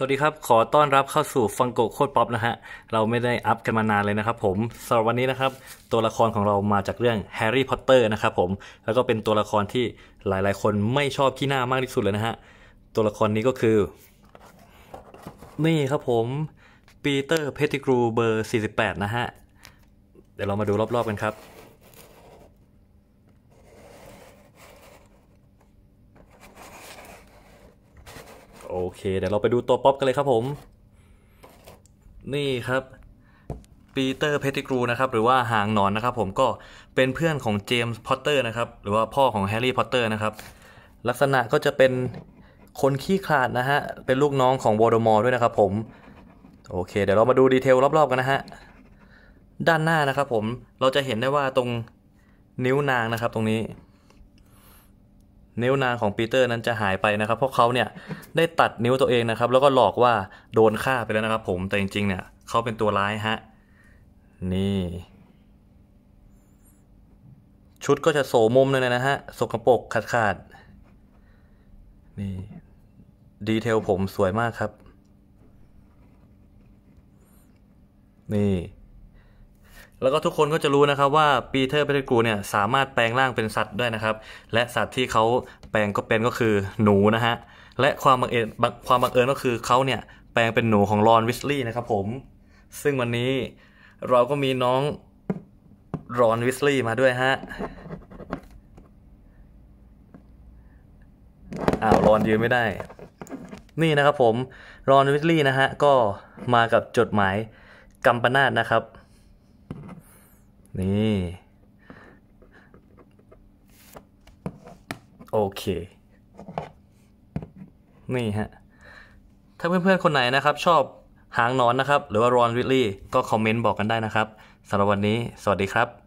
สวัสดีครับ ขอต้อนรับเข้าสู่ฟังโกโคตรป๊อปนะฮะ เราไม่ได้อัพกันมานานเลยนะครับผมสำหรับวันนี้นะครับ ตัวละครของเรามาจากเรื่องแฮร์รี่พอตเตอร์นะครับผม แล้วก็เป็นตัวละครที่หลายๆคนไม่ชอบขี้หน้ามากที่สุดเลยนะฮะ ตัวละครนี้ก็คือ นี่ครับผมปีเตอร์เพติกรูเบอร์ 48 นะฮะ เดี๋ยวเรามาดูรอบๆกันครับโอเค เดี๋ยวเราไปดูตัวป๊อปกันเลยครับผม นี่ครับปีเตอร์เพติกรูนะครับหรือว่าหางหนอนนะครับ ผมก็เป็นเพื่อนของเจมส์พอตเตอร์นะครับหรือว่าพ่อของแฮร์รี่พอตเตอร์นะครับ ลักษณะก็จะเป็นคนขี้ขลาดนะฮะเป็นลูกน้องของวอร์ดมอร์ด้วยนะครับผม โอเค เดี๋ยวเรามาดูดีเทลรอบๆกันนะฮะด้านหน้านะครับผมเราจะเห็นได้ว่าตรงนิ้วนางนะครับ ตรงนี้นิ้วนางของปีเตอร์นั้นจะหายไปนะครับ เพราะเขาเนี่ยได้ตัดนิ้วตัวเองนะครับ แล้วก็หลอกว่าโดนฆ่าไปแล้วนะครับผม แต่จริงๆเนี่ยเขาเป็นตัวร้ายฮะ นี่ ชุดก็จะโสมมเลยนะฮะสกปรกขาดขาดนี่ดีเทลผมสวยมากครับ นี่แล้วก็ทุกคนก็จะรู้นะครับว่าปีเตอร์เพตกูเนี่ยสามารถแปลงร่างเป็นสัตว์ได้นะครับ และสัตว์ที่เขาแปลงก็เป็นก็คือหนูนะฮะ และความบังเอิญความบังเอิญก็คือเขาเนี่ยแปลงเป็นหนูของรอนวิสลีย์นะครับผม ซึ่งวันนี้เราก็มีน้องรอนวิสลีย์มาด้วยฮะอ้าวรอนยืนไม่ได้ นี่นะครับผมรอนวิสลีย์นะฮะก็มากับจดหมายกัมปนาตนะครับนี่ โอเค นี่ฮะ ถ้าเพื่อนๆ คนไหนนะครับ ชอบหางนอนนะครับ หรือว่ารอนวิลลี่ก็คอมเมนต์บอกกันได้นะครับ สำหรับวันนี้ สวัสดีครับ